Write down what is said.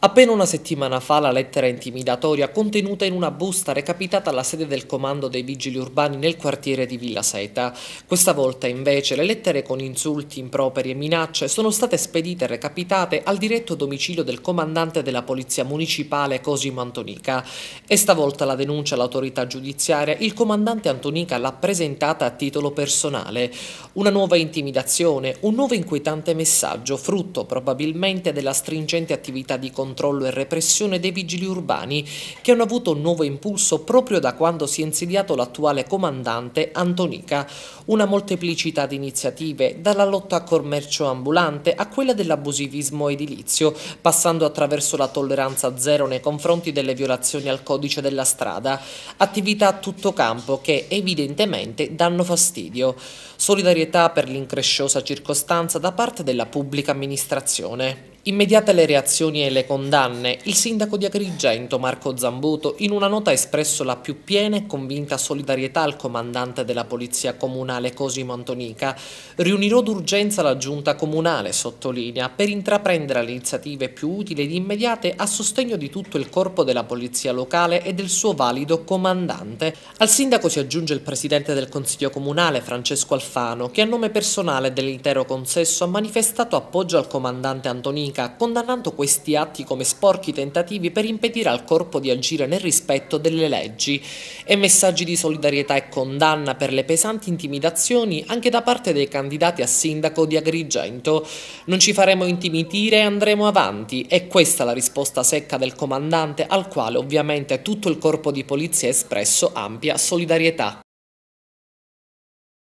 Appena una settimana fa la lettera intimidatoria contenuta in una busta recapitata alla sede del comando dei vigili urbani nel quartiere di Villa Seta. Questa volta invece le lettere con insulti, improperi e minacce sono state spedite e recapitate al diretto domicilio del comandante della polizia municipale Cosimo Antonica. E stavolta la denuncia all'autorità giudiziaria il comandante Antonica l'ha presentata a titolo personale. Una nuova intimidazione, un nuovo inquietante messaggio frutto probabilmente della stringente attività di controllo controllo e repressione dei vigili urbani, che hanno avuto un nuovo impulso proprio da quando si è insediato l'attuale comandante Antonica. Una molteplicità di iniziative, dalla lotta a commercio ambulante a quella dell'abusivismo edilizio, passando attraverso la tolleranza zero nei confronti delle violazioni al codice della strada, attività a tutto campo che evidentemente danno fastidio. Solidarietà per l'incresciosa circostanza da parte della pubblica amministrazione. Immediate le reazioni e le condanne, il sindaco di Agrigento Marco Zambuto in una nota ha espresso la più piena e convinta solidarietà al comandante della Polizia Comunale Cosimo Antonica. Riunirò d'urgenza la giunta comunale, sottolinea, per intraprendere le iniziative più utili ed immediate a sostegno di tutto il corpo della Polizia locale e del suo valido comandante. Al sindaco si aggiunge il presidente del Consiglio Comunale Francesco Alfano, che a nome personale dell'intero consesso ha manifestato appoggio al comandante Antonica Domenica, condannando questi atti come sporchi tentativi per impedire al corpo di agire nel rispetto delle leggi e messaggi di solidarietà e condanna per le pesanti intimidazioni anche da parte dei candidati a sindaco di Agrigento. Non ci faremo intimidire e andremo avanti, è questa la risposta secca del comandante al quale ovviamente tutto il corpo di polizia ha espresso ampia solidarietà.